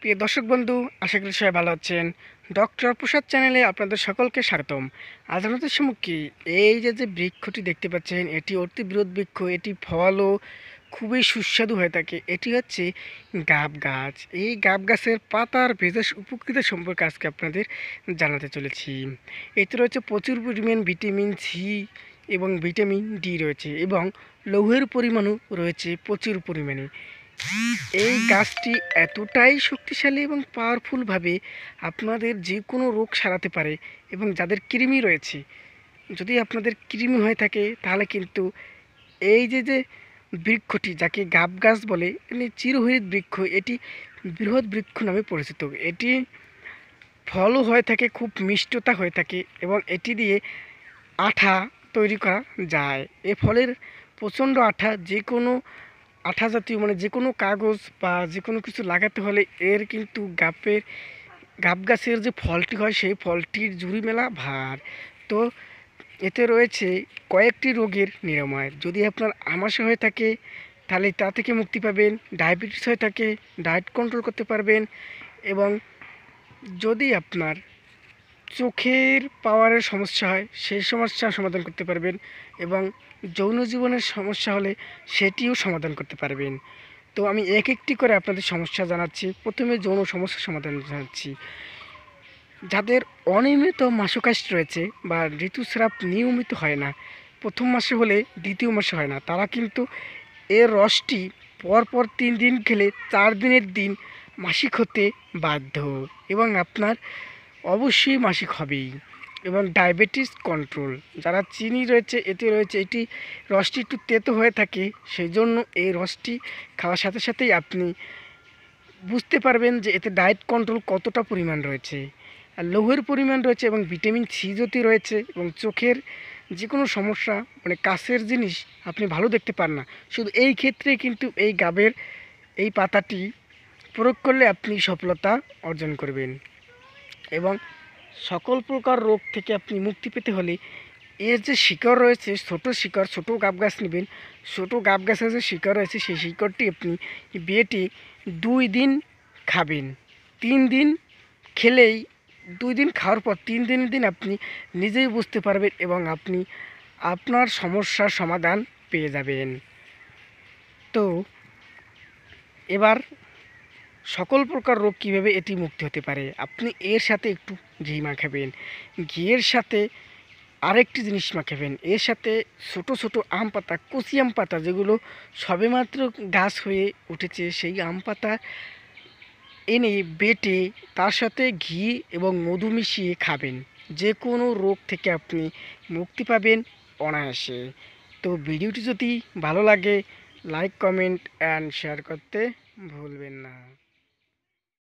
প্রিয় দর্শক বন্ধু আশা করি সবাই ভালো আছেন ডক্টর প্রসাদ চ্যানেলে আপনাদের সকলকে স্বাগতম আদালতের সম্মুখে এই যে যে বৃক্ষটি দেখতে পাচ্ছেন এটি অতি বিরোধ বৃক্ষ এটি ফলও খুবই সুস্বাদু হয়ে থাকে এটি হচ্ছে গাব গাছ এই গাব গাছের পাতার বিশেষ উপকৃত সম্পর্কে আজকে আপনাদের জানাতে চলেছি এতে রয়েছে প্রচুর পরিমাণ ভিটামিন সি এবং ভিটামিন ডি রয়েছে এবং লৌহের পরিমাণও রয়েছে প্রচুর পরিমাণে এই গাছটি এতটাই শক্তিশালী এবং পাওয়ারফুলভাবে আপনাদের যে কোনো রোগ সারাতে পারে এবং যাদের কৃমি রয়েছে যদি আপনাদের কৃমি হয়ে থাকে তাহলে কিন্তু এই যে যে বৃক্ষটি যাকে গাব গাছ বলে এমনি চিরহরিত বৃক্ষ এটি বৃহৎ বৃক্ষ নামে পরিচিত এটি ফলও হয়ে থাকে খুব মিষ্টতা হয়ে থাকে এবং এটি দিয়ে আঠা তৈরি করা যায় এ ফলের প্রচণ্ড আঠা যে কোনো আঠা জাতীয় মানে যে কোনো কাগজ বা যে কোনো কিছু লাগাতে হলে এর কিন্তু গাপের গাব গাছের যে ফলটি হয় সেই ফলটির জুড়ি মেলা ভার তো এতে রয়েছে কয়েকটি রোগের নিরাময় যদি আপনার আমাশা হয়ে থাকে তাহলে তা থেকে মুক্তি পাবেন ডায়াবেটিস হয়ে থাকে ডায়েট কন্ট্রোল করতে পারবেন এবং যদি আপনার চোখের পাওয়ারের সমস্যা হয় সেই সমস্যা সমাধান করতে পারবেন এবং যৌন জীবনের সমস্যা হলে সেটিও সমাধান করতে পারবেন তো আমি এক একটি করে আপনাদের সমস্যা জানাচ্ছি প্রথমে যৌন সমস্যা সমাধান জানাচ্ছি যাদের অনিয়মিত মাসকাষ্ট রয়েছে বা ঋতুস্রাব নিয়মিত হয় না প্রথম মাসে হলে দ্বিতীয় মাসে হয় না তারা কিন্তু এর রসটি পরপর তিন দিন খেলে চার দিনের দিন মাসিক হতে বাধ্য এবং আপনার অবশ্যই মাসিক হবেই এবং ডায়াবেটিস কন্ট্রোল যারা চিনি রয়েছে এতে রয়েছে এটি রসটি একটু তেতো হয়ে থাকে সেই জন্য এই রসটি খাওয়ার সাথে সাথেই আপনি বুঝতে পারবেন যে এতে ডায়েট কন্ট্রোল কতটা পরিমাণ রয়েছে আর লৌহের পরিমাণ রয়েছে এবং ভিটামিন সি যদি রয়েছে এবং চোখের যে কোনো সমস্যা মানে কাছের জিনিস আপনি ভালো দেখতে পান না শুধু এই ক্ষেত্রে কিন্তু এই গাবের এই পাতাটি প্রয়োগ করলে আপনি সফলতা অর্জন করবেন এবং সকল প্রকার রোগ থেকে আপনি মুক্তি পেতে হলে এর যে শিকড় রয়েছে ছোট শিকড় ছোট গাব গাছ নেবেন ছোটো গাব গাছের যে শিকড় রয়েছে সেই শিকড়টি আপনি বেটে দুই দিন খাবেন তিন দিন খেলেই দুই দিন খাওয়ার পর তিন দিন দিন আপনি নিজেই বুঝতে পারবেন এবং আপনি আপনার সমস্যার সমাধান পেয়ে যাবেন তো এবার সকল প্রকার রোগ কীভাবে এটি মুক্তি হতে পারে আপনি এর সাথে একটু ঘি মাখাবেন ঘিয়ের সাথে আরেকটি জিনিস মাখাবেন এর সাথে ছোট ছোট আম পাতা কচি আম পাতা যেগুলো সবেমাত্র গাছ হয়ে উঠেছে সেই আম পাতা এনে বেটে তার সাথে ঘি এবং মধু মিশিয়ে খাবেন যে কোনো রোগ থেকে আপনি মুক্তি পাবেন অনায়াসে তো ভিডিওটি যদি ভালো লাগে লাইক কমেন্ট অ্যান্ড শেয়ার করতে ভুলবেন না